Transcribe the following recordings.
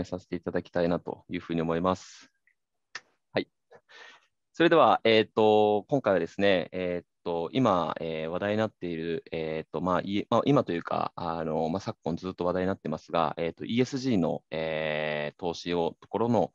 めさせていただきたいなというふうに思います。はい。それでは、えっ、ー、と、今回はですね、えっ、ー、と、今、えー、話題になっている、えっ、と、まあ、いまあ、今というか、あの、まあ、昨今ずっと話題になってますが、えっ、と、ESG の、え投資をところの、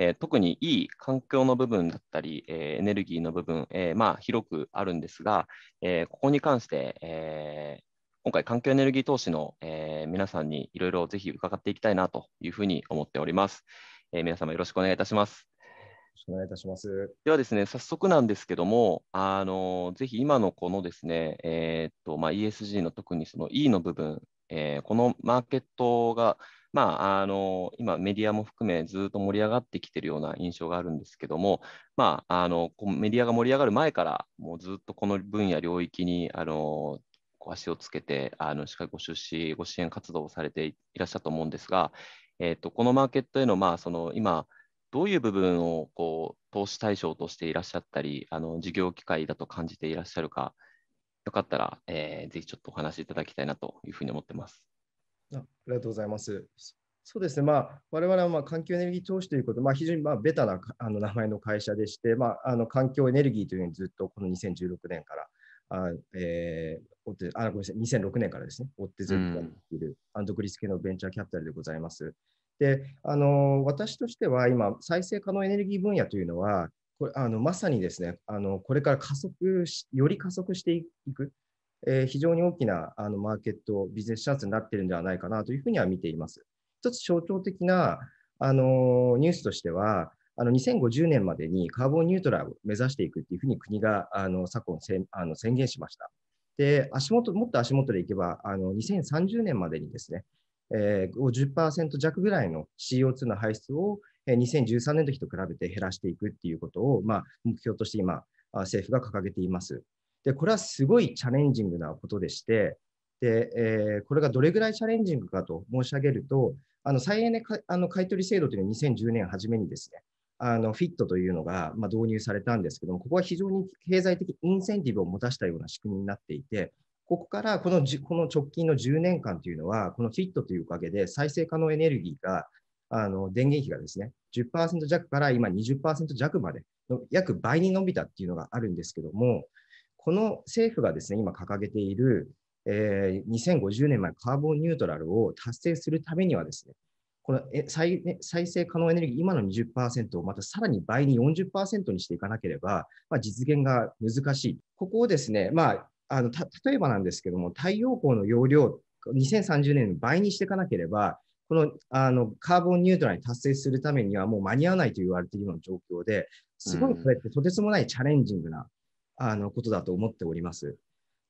え特にいい環境の部分だったり、えエネルギーの部分、えまあ、広くあるんですが、えここに関して、え今回環境エネルギー投資の、えー、皆さんにいろいろぜひ伺っていきたいなというふうに思っております。えー、皆様よろしくお願いいたします。よろしくお願いいたします。ではですね、早速なんですけども、あのぜひ今のこのですね、えー、っとまあ、ESG の特にその E の部分、えー、このマーケットが、まあ、あの今、メディアも含めずっと盛り上がってきてるような印象があるんですけども、まあ、あのメディアが盛り上がる前から、もうずっとこの分野、領域にあの足をつけて、あのしっかりご出資、ご支援活動をされていらっしゃると思うんですが、えーと、とこのマーケットへの,、まあその今、どういう部分をこう投資対象としていらっしゃったり、あの事業機会だと感じていらっしゃるか、よかったら、えー、ぜひちょっとお話しいただきたいなというふうに思ってます。あありがとうございます。そうですね、まあ、我々はまあ環境エネルギー投資ということで、まあ、非常にまあベタなあの名前の会社でして、まあ、あの環境エネルギーというのにずっとこの2016年からあ、えー、追ってあ、ごめんなさい、2006年からですね、追ってずっとやっている、アン独立系のベンチャーキャピタルでございます。で、あの私としては今、再生可能エネルギー分野というのは、これあのまさにですねあの、これから加速し、より加速していく、えー、非常に大きなあのマーケット、ビジネスチャンスになっているんではないかなというふうには見ています。一つ象徴的なあのニュースとしては、あの2050年までにカーボンニュートラルを目指していくというふうに国があの昨今せあの宣言しました。で、足元、もっと足元でいけば、あの2030年までにですね、えー、50%弱ぐらいの CO2 の排出を2013年の時と比べて減らしていくっていうことを、まあ、目標として今、政府が掲げています。で、これはすごいチャレンジングなことでして、で、えー、これがどれぐらいチャレンジングかと申し上げると、あの再エネかあの買取制度というのは2010年初めにですね、あのフィットというのが、ま導入されたんですけども、ここは非常に経済的インセンティブを持たしたような仕組みになっていて、ここからこのこの直近の10年間というのは、このフィットというおかげで再生可能エネルギーが、あの電源費がですね、10%弱から今20%弱までの約倍に伸びたっていうのがあるんですけども、この政府がですね、今掲げている、えー、2050年前カーボンニュートラルを達成するためにはですね、この再,、ね、再生可能エネルギー、今の20%をまたさらに倍に40%にしていかなければ、まあ、実現が難しい。ここをですね、まあ、あの例えばなんですけども、太陽光の容量、2030年の倍にしていかなければ、このあのカーボンニュートラルに達成するためにはもう間に合わないと言われているような状況で、すごいこれってとてつもないチャレンジングなあのことだと思っております。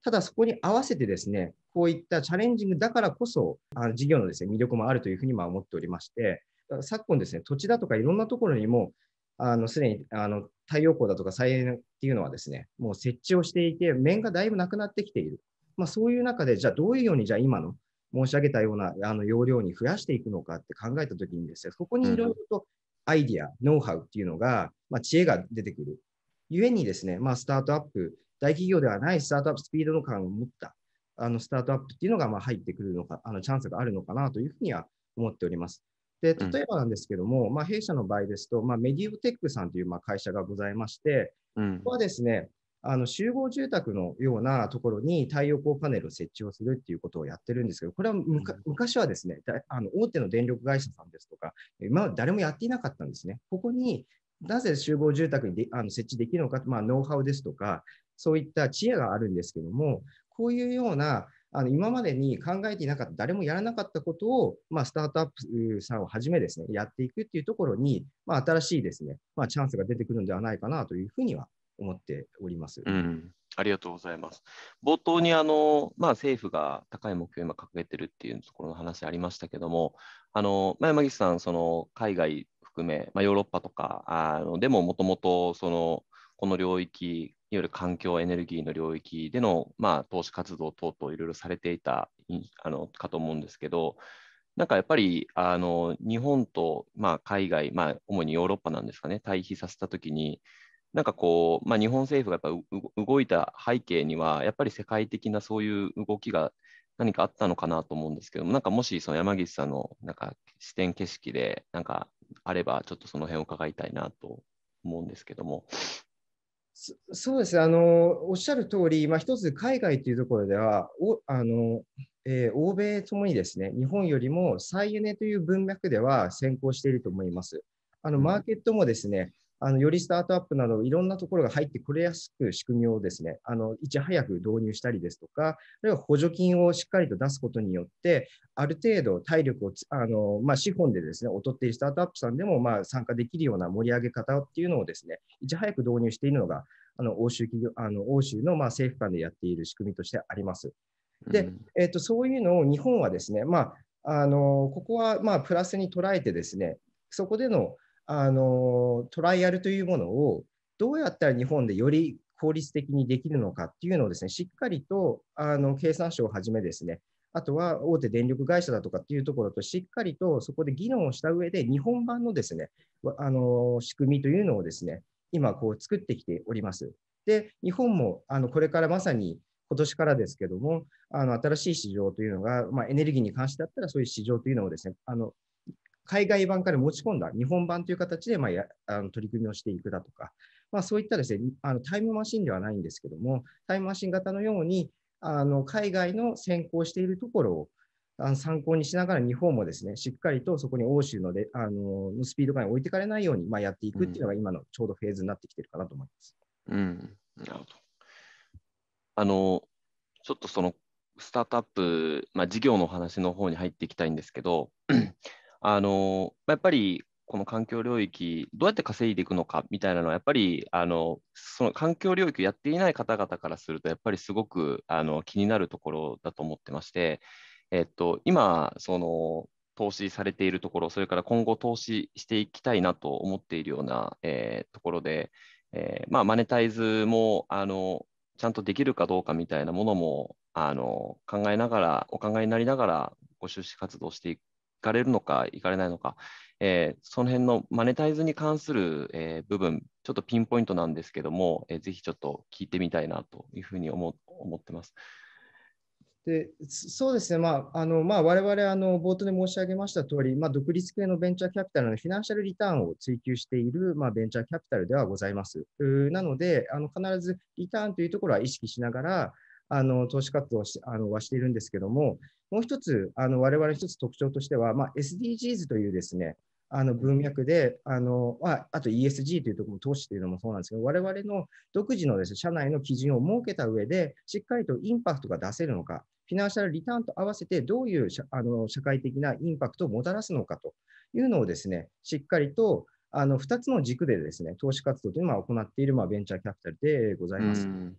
ただそこに合わせてですね、こういったチャレンジングだからこそ、あの事業のです、ね、魅力もあるというふうにま思っておりまして、昨今ですね、土地だとかいろんなところにも、あのすでにあの太陽光だとか再エネっていうのはですね、もう設置をしていて、面がだいぶなくなってきている。まあ、そういう中で、じゃあどういうように、じゃあ今の申し上げたようなあの容量に増やしていくのかって考えたときにですね、そこにいろいろとアイディア、ノウハウっていうのが、まあ、知恵が出てくる。ゆえにですね、まあ、スタートアップ、大企業ではないスタートアップスピードの感を持ったあのスタートアップっていうのがまあ入ってくるのか、あのチャンスがあるのかなというふうには思っております。で、例えばなんですけども、うん、まあ、弊社の場合ですと、まあ、メディオテックさんというまあ会社がございまして、うん、ここはですね、あの集合住宅のようなところに太陽光パネルを設置をするっていうことをやってるんですけど、これはむか、昔はですねだあの大手の電力会社さんですとか、今は誰もやっていなかったんですね。ここになぜ集合住宅にであの設置できるのか、まあ、ノウハウですとか、そういった知恵があるんですけども、こういうようなあの今までに考えていなかった、誰もやらなかったことを、まあ、スタートアップさんをはじめですね、やっていくっていうところに、まあ、新しいですね、まあ、チャンスが出てくるんではないかなというふうには思っております。うん、ありがとうございます。冒頭にあの、まあ、政府が高い目標を今掲げてるっていうところの話ありましたけども、あのま山岸さん、その海外含め、まあ、ヨーロッパとかあのでももともとそのこの領域いわゆる環境、エネルギーの領域での、まあ、投資活動等々いろいろされていたあのかと思うんですけど、なんかやっぱりあの日本と、まあ、海外、まあ、主にヨーロッパなんですかね、対比させた時に、なんかこう、まあ、日本政府がやっぱ動いた背景には、やっぱり世界的なそういう動きが何かあったのかなと思うんですけども、なんかもしその山岸さんのなんか視点、景色で、なんかあれば、ちょっとその辺を伺いたいなと思うんですけども。そうですねあの、おっしゃる通り、まあ、一つ海外というところでは、おあのえー、欧米ともにですね、日本よりも再エネという文脈では先行していると思います。あのマーケットもですね、あのよりスタートアップなどいろんなところが入ってこれやすく仕組みをですねあのいち早く導入したりですとかあるいは補助金をしっかりと出すことによってある程度体力をあの、まあ、資本でですね劣っているスタートアップさんでもまあ参加できるような盛り上げ方っていうのをですねいち早く導入しているのがあの欧州企業あの欧州のまあ政府間でやっている仕組みとしてあります。で、うん、えー、とそういうのを日本はですね、まあ、あのここはまあプラスに捉えてですねそこでのあのトライアルというものをどうやったら日本でより効率的にできるのかっていうのをですねしっかりとあの経産省をはじめですねあとは大手電力会社だとかっていうところとしっかりとそこで議論をした上で日本版のですねあの仕組みというのをですね今こう作ってきております。で日本もあのこれからまさに今年からですけども、あの新しい市場というのが、まあ、エネルギーに関してだったら、そういう市場というのをですね、あの海外版から持ち込んだ日本版という形で、まあ、やあの取り組みをしていくだとか、まあ、そういったですねあのタイムマシンではないんですけども、タイムマシン型のように、あの海外の先行しているところをあの参考にしながら、日本もですねしっかりとそこに欧州のであのスピード感に置いてかれないように、まあ、やっていくっていうのが、今のちょうどフェーズになってきてるかなと思います。うん、うん、なるほどあのちょっとそのスタートアップ、まあ、事業の話の方に入っていきたいんですけど、あのやっぱりこの環境領域、どうやって稼いでいくのかみたいなのは、やっぱりあのその環境領域をやっていない方々からすると、やっぱりすごくあの気になるところだと思ってまして、えっと、今、その投資されているところ、それから今後投資していきたいなと思っているような、えー、ところで、えー、まあ、マネタイズもあのちゃんとできるかどうかみたいなものもあの考えながら、お考えになりながら、ご出資活動していく。かれるのか、行かれないのか、えー、その辺のマネタイズに関する、えー、部分、ちょっとピンポイントなんですけども、えー、ぜひちょっと聞いてみたいなというふうに思思ってます。でそうですね、まああのまあ、我々あの冒頭で申し上げました通り、まあ、独立系のベンチャーキャピタルのフィナンシャルリターンを追求している、まあ、ベンチャーキャピタルではございます。なので、あの必ずリターンというところは意識しながら、あの投資活動しあのはしているんですけども、もう一つ、あの我々一つ特徴としては、まあ、SDGs というですね、あの文脈で、あのああと ESG というところも投資というのもそうなんですけど、我々の独自のです、ね、社内の基準を設けた上で、しっかりとインパクトが出せるのか、フィナンシャルリターンと合わせてどういう社あの社会的なインパクトをもたらすのかというのをですね、しっかりとあの2つの軸でですね、投資活動というのは行っているまあベンチャーキャピタルでございます。うん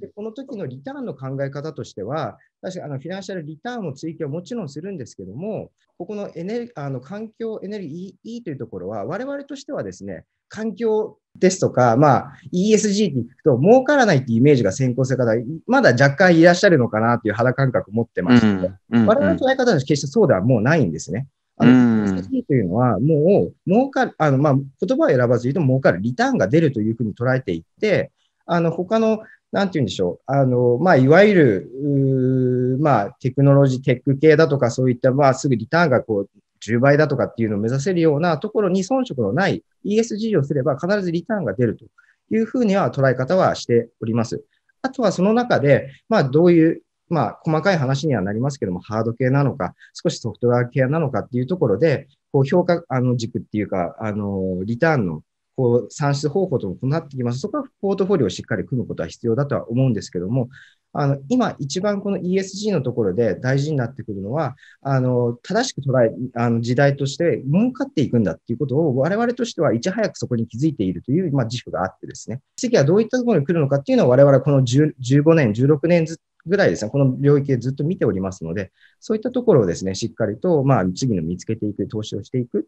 でこの時のリターンの考え方としては、確かあのフィナンシャルリターンも追求はもちろんするんですけども、ここのエネあの環境エネルギー、e、というところは、我々としてはですね、環境ですとか、まあ、ESG って聞くと、儲からないっていうイメージが先行する方、まだ若干いらっしゃるのかなという肌感覚を持ってまして、で。我々の捉え方は決してそうではもうないんですね。あの、ESG というのは、もう、儲かる、あの、まあ、言葉を選ばず言うと、儲かる、リターンが出るというふうに捉えていって、あの、他のなんて言うんでしょう。あの、まあ、いわゆる、まあ、テクノロジー、テック系だとか、そういった、まあ、すぐリターンがこう、10倍だとかっていうのを目指せるようなところに遜色のない ESG をすれば、必ずリターンが出るというふうには捉え方はしております。あとはその中で、まあ、どういう、まあ、細かい話にはなりますけども、ハード系なのか、少しソフトウェア系なのかっていうところで、こう、評価、あの、軸っていうか、あの、リターンのこう算出方法とも異なってきます。そこはポートフォリオをしっかり組むことは必要だとは思うんですけども、あの今一番この ESG のところで大事になってくるのは、あの正しく捉え、あの時代として儲かっていくんだっていうことを我々としてはいち早くそこに気づいているという、まあ、自負があってですね、次はどういったところに来るのかっていうのは我々この10 15年、16年ずぐらいですね、この領域でずっと見ておりますので、そういったところをですね、しっかりと、まあ、次の見つけていく、投資をしていく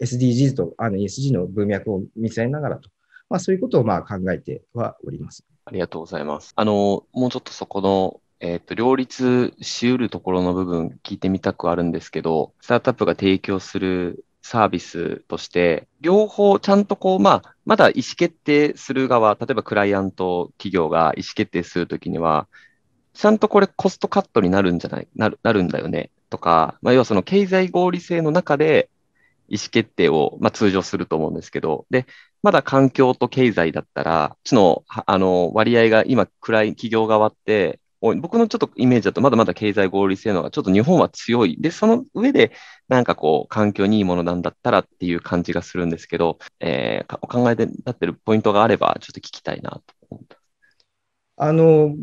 SDGs とあの ESG の文脈を見据えながらと、まあ、そういうことをまあ考えてはおります。ありがとうございます。あの、もうちょっとそこのえっ、ー、と、両立しうるところの部分聞いてみたくあるんですけど、スタートアップが提供するサービスとして、両方ちゃんとこう、まあ、まだ意思決定する側、例えばクライアント企業が意思決定するときには、ちゃんとこれコストカットになるんじゃない、なるなるんだよねとか、まあ、要はその経済合理性の中で意思決定を、まあ、通常すると思うんですけど、で、まだ環境と経済だったら、ちの、あの、割合が今、暗い企業側って、僕のちょっとイメージだと、まだまだ経済合理性のがちょっと日本は強い。で、その上で、なんかこう、環境にいいものなんだったらっていう感じがするんですけど、えー、お考えでなってるポイントがあれば、ちょっと聞きたいなと思った。あの、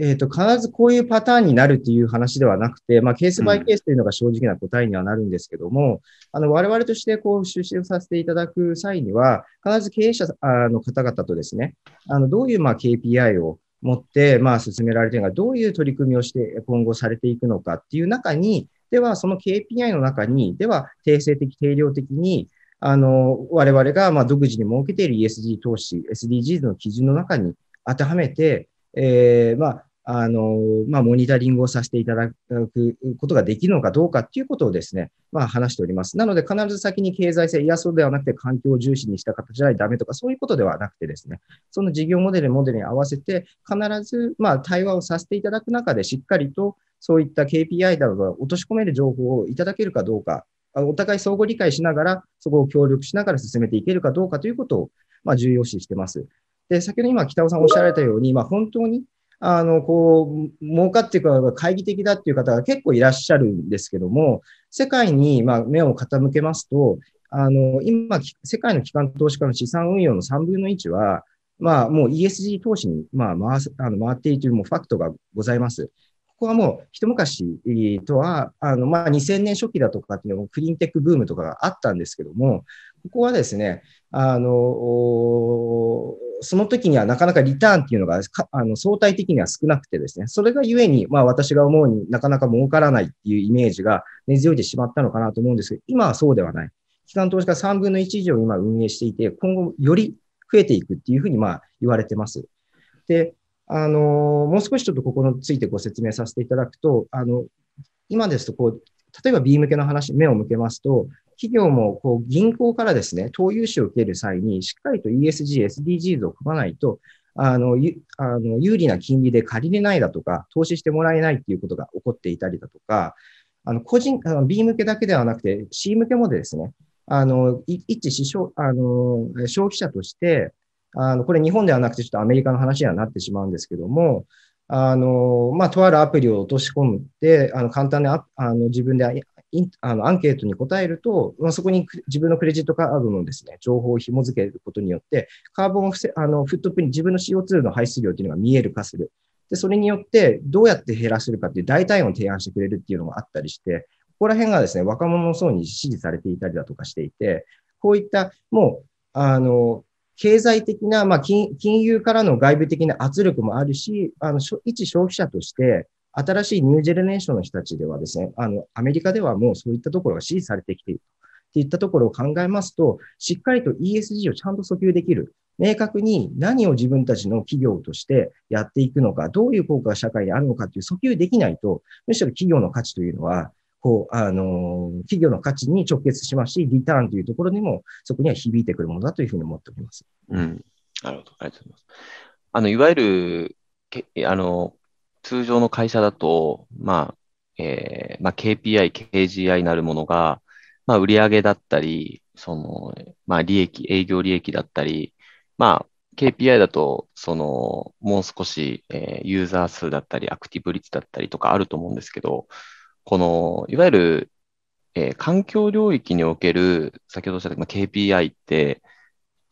えっ、ー、と、必ずこういうパターンになるっていう話ではなくて、まあ、ケースバイケースというのが正直な答えにはなるんですけども、うん、あの、我々として、こう、出資をさせていただく際には、必ず経営者の方々とですね、あの、どういう、まあ、KPI を持って、まあ、進められているのか、どういう取り組みをして、今後されていくのかっていう中に、では、その KPI の中に、では、定性的、定量的に、あの、我々が、まあ、独自に設けている ESG 投資、SDGs の基準の中に当てはめて、えー、まあ、あの、まあ、モニタリングをさせていただくことができるのかどうかっていうことをですね、まあ、話しております。なので、必ず先に経済性、いや、そうではなくて環境を重視にした形じゃないダメとか、そういうことではなくてですね、その事業モデル、モデルに合わせて、必ず、まあ、対話をさせていただく中で、しっかりと、そういった KPI などが落とし込める情報をいただけるかどうか、お互い相互理解しながら、そこを協力しながら進めていけるかどうかということを、まあ、重要視してます。で、先ほど今、北尾さんおっしゃられたように、まあ、本当にあの、こう、儲かっていくのが懐的だっていう方が結構いらっしゃるんですけども、世界に、ま目を傾けますと、あの、今、世界の機関投資家の資産運用の3分の1は、まあ、もう ESG 投資に、まあ、回す、あの、回っているというもうファクトがございます。ここはもう一昔とは、あの、まあ、2000年初期だとかっていうのもクリーンテックブームとかがあったんですけども、ここはですね、あの、その時にはなかなかリターンっていうのがあの相対的には少なくてですね、それがゆえに、まあ私が思うになかなか儲からないっていうイメージが根強いてしまったのかなと思うんですけど、今はそうではない。機関投資家3分の1以上今運営していて、今後より増えていくっていうふうにまあ言われてます。で、あの、もう少しちょっとここについてご説明させていただくと、あの、今ですとこう、例えば B 向けの話、目を向けますと、企業もこう銀行からですね、投融資を受ける際に、しっかりと ESG、SDGs を組まないと、あの、あの有利な金利で借りれないだとか、投資してもらえないっていうことが起こっていたりだとか、あの、個人、B 向けだけではなくて、C 向けもですね、あの、一致し、あの、消費者として、あの、これ日本ではなくてちょっとアメリカの話にはなってしまうんですけども、あの、まあ、とあるアプリを落とし込んで、あの、簡単にあの自分であのアンケートに答えると、まあ、そこに自分のクレジットカードのですね、情報を紐付けることによって、カーボンフあのフットプリン自分の CO2 の排出量というのが見える化する。で、それによってどうやって減らせるかっていう代替案を提案してくれるっていうのもあったりして、ここら辺がですね、若者の層に支持されていたりだとかしていて、こういった、もう、あの、経済的な、まあ金、金融からの外部的な圧力もあるし、あの、一消費者として、新しいニュージェネレーションの人たちではですね、あの、アメリカではもうそういったところが支持されてきているといったところを考えますと、しっかりと ESG をちゃんと訴求できる。明確に何を自分たちの企業としてやっていくのか、どういう効果が社会にあるのかという訴求できないと、むしろ企業の価値というのは、こう、あの、企業の価値に直結しますし、リターンというところにも、そこには響いてくるものだというふうに思っております。うん。なるほど。ありがとうございます。あの、いわゆる、けあの、通常の会社だと、まあ、えー、まあ、KPI、KGI なるものが、まあ、売上だったり、その、まあ、利益、営業利益だったり、まあ、KPI だと、その、もう少し、えー、ユーザー数だったり、アクティブ率だったりとかあると思うんですけど、この、いわゆる、えー、環境領域における、先ほどおっしゃった、まあ、KPI って、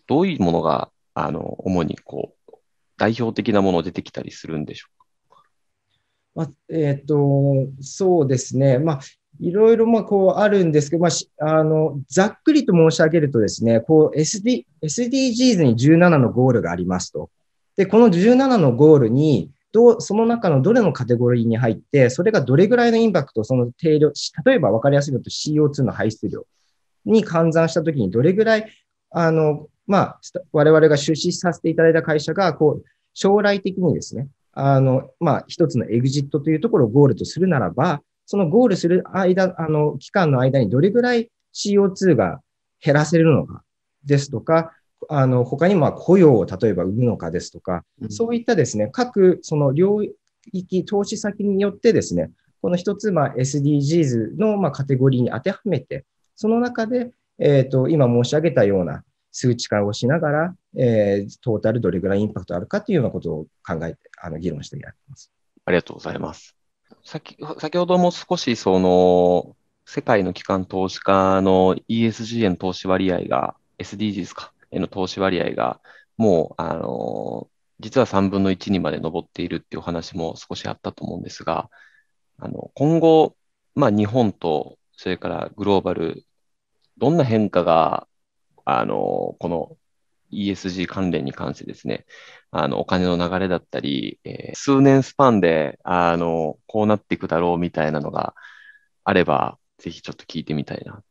どういうものが、あの、主にこう、代表的なもの出てきたりするんでしょうまあ、えっ、ー、と、そうですね。まあ、いろいろまあこうあるんですけど、まあ、あのざっくりと申し上げるとですね、こう SD SDGs に17のゴールがありますと。で、この17のゴールに、どその中のどれのカテゴリーに入って、それがどれぐらいのインパクト、その定量、例えば分かりやすいのと CO2 の排出量に換算したときに、どれぐらい、あの、まあ、我々が出資させていただいた会社が、こう、将来的にですね、あの、まあ、一つのエグジットというところをゴールとするならば、そのゴールする間、あの、期間の間にどれぐらい CO2 が減らせるのかですとか、あの、他にまあ雇用を例えば生むのかですとか、うん、そういったですね、各その領域、投資先によってですね、この一つ、まあ、SDGs のまあカテゴリーに当てはめて、その中で、えっ、ー、と、今申し上げたような数値化をしながら、えー、トータルどれぐらいインパクトあるかというようなことを考えてあの議論してやってます。ありがとうございます。先先ほども少しその世界の機関投資家の ESG への投資割合が SDGs かへの投資割合がもうあの実は3分の1にまで上っているっていうお話も少しあったと思うんですが、あの今後、まあ、日本とそれからグローバル、どんな変化があのこの ESG 関連に関してですね、あのお金の流れだったり、えー、数年スパンであのこうなっていくだろうみたいなのがあれば、ぜひちょっと聞いてみたいなと。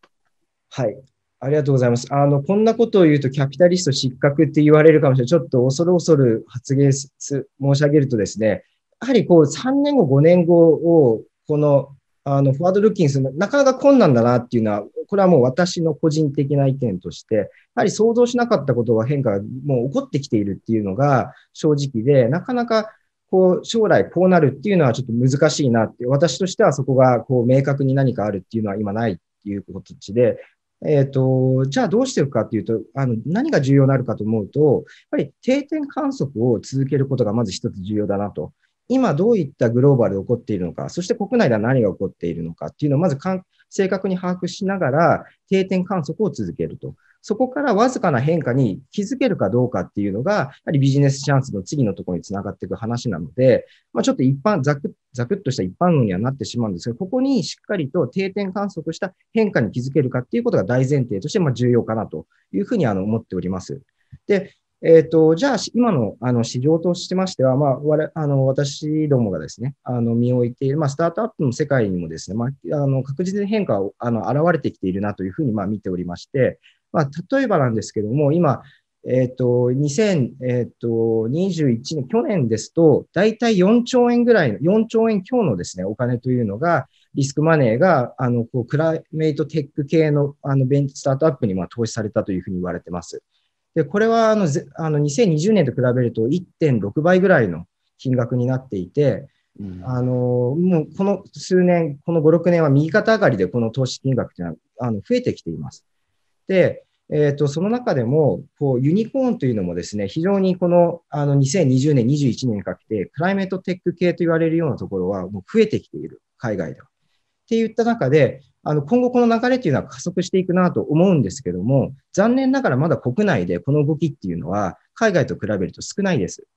はい、ありがとうございます。あのこんなことを言うと、キャピタリスト失格って言われるかもしれない。ちょっと恐る恐る発言申し上げるとですね、やはりこう3年後、5年後をこのあの、フォワードルッキングするの、なかなか困難だなっていうのは、これはもう私の個人的な意見として、やはり想像しなかったことは変化がもう起こってきているっていうのが正直で、なかなかこう、将来こうなるっていうのはちょっと難しいなって、私としてはそこがこう明確に何かあるっていうのは今ないっていう形で、えっ、ー、と、じゃあどうしていくかっていうと、あの、何が重要になるかと思うと、やっぱり定点観測を続けることがまず一つ重要だなと。今どういったグローバルで起こっているのか、そして国内では何が起こっているのかっていうのをまず正確に把握しながら定点観測を続けると。そこからわずかな変化に気づけるかどうかっていうのが、やはりビジネスチャンスの次のところにつながっていく話なので、まあ、ちょっと一般、ざく、ざくっとした一般論にはなってしまうんですが、ここにしっかりと定点観測した変化に気づけるかっていうことが大前提として、まあ、重要かなというふうにあの思っております。で、えっ、ー、と、じゃあ、今のあの市場としてましては、まあ、我あの私どもがですね、あの身を置いている、まあ、スタートアップの世界にもですね、まあ、あの確実に変化をあの現れてきているなというふうに、まあ、見ておりまして、まあ、例えばなんですけども、今、えっ、ー、と、2021年、去年ですと、大体4兆円ぐらいの、4兆円強のですね、お金というのが、リスクマネーが、あの、こう、クライメイトテック系の、あの、ベンチスタートアップに、まあ、投資されたというふうに言われてます。で、これはあのあの2020年と比べると1.6倍ぐらいの金額になっていて、うん、あのもうこの数年、この5、6年は右肩上がりでこの投資金額というのはあの増えてきています。で、えーと、とその中でもこうユニコーンというのもですね非常にこのあの2020年、21年にかけてクライメートテック系と言われるようなところはもう増えてきている、海外では。っていった中で、あの今後この流れっていうのは加速していくなと思うんですけども、残念ながらまだ国内でこの動きっていうのは海外と比べると少ないです。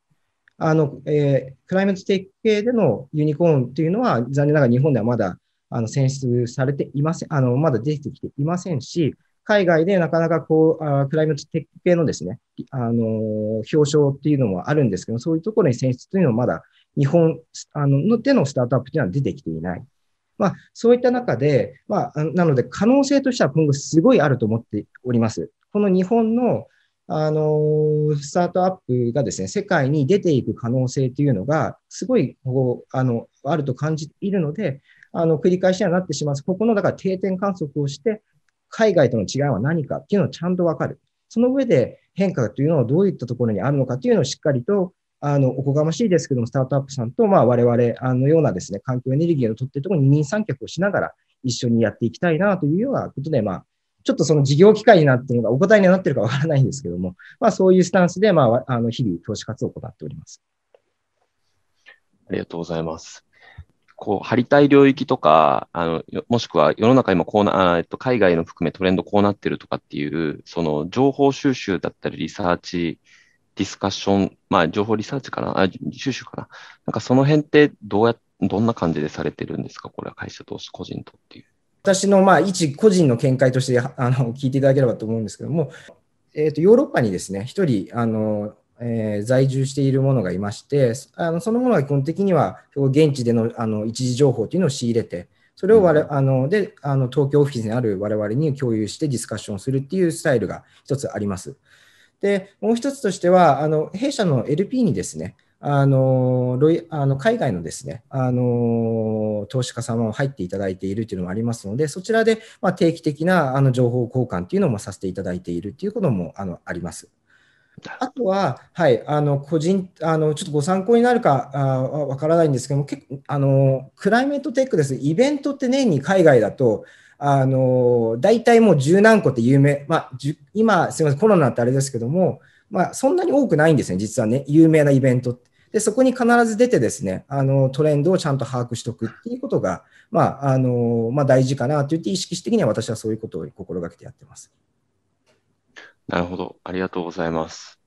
あの、えー、クライメートテック系でのユニコーンっていうのは残念ながら日本ではまだあの選出されていません、あの、まだ出てきていませんし、海外でなかなかこう、あクライマートテック系のですね、あのー、表彰っていうのもあるんですけど、そういうところに選出というのはまだ日本あのでのスタートアップというのは出てきていない。まあ、そういった中で、まあ、なので可能性としては今後すごいあると思っております。この日本のあのスタートアップがですね、世界に出ていく可能性というのが、すごいこうあのあると感じているので、あの繰り返しにはなってしまう。ここのだから定点観測をして、海外との違いは何かっていうのをちゃんと分かる。その上で変化というのはどういったところにあるのかというのをしっかりとあの、おこがましいですけども、スタートアップさんと、まあ、我々、あのようなですね、環境エネルギーをとっているところに二人三脚をしながら一緒にやっていきたいなというようなことで、まあ、ちょっとその事業機会になっているのがお答えになっているかわからないんですけども、まあ、そういうスタンスで、まあ、あの、日々投資活動を行っております。ありがとうございます。こう、張りたい領域とか、あの、もしくは世の中今こうな、あえっと、海外の含めトレンドこうなってるとかっていう、その情報収集だったりリサーチディスカッション、まあ、情報リサーチかな、あ収集かな。なんかその辺ってどうや、どんな感じでされてるんですか、これは会社と個人とっていう。私のまあ一個人の見解としてあの聞いていただければと思うんですけども、えーと、とヨーロッパにですね、一人あの、えー、在住しているものがいまして、あのそのものは基本的には現地でのあの一時情報というのを仕入れて、それを我、うん、あのであの東京オフィスにある我々に共有してディスカッションするっていうスタイルが一つあります。で、もう一つとしては、あの弊社の LP にですね、あのロイあの海外のですね、あの投資家様も入っていただいているというのもありますので、そちらで、ま定期的なあの情報交換というのもさせていただいているということもあのあります。あとは、はい、あの個人あのちょっとご参考になるかわからないんですけども、結構あのクライメートテックです、イベントって年に海外だと、あの、大体もう十何個って有名、まあ、今、すみません、コロナってあれですけども、まあ、そんなに多くないんですね、実はね、有名なイベントって。で、そこに必ず出てですね、あの、トレンドをちゃんと把握しておくっていうことが、まあ、あの、まあ、大事かなと言って、意識的には私はそういうことを心がけてやってます。なるほど。ありがとうございます。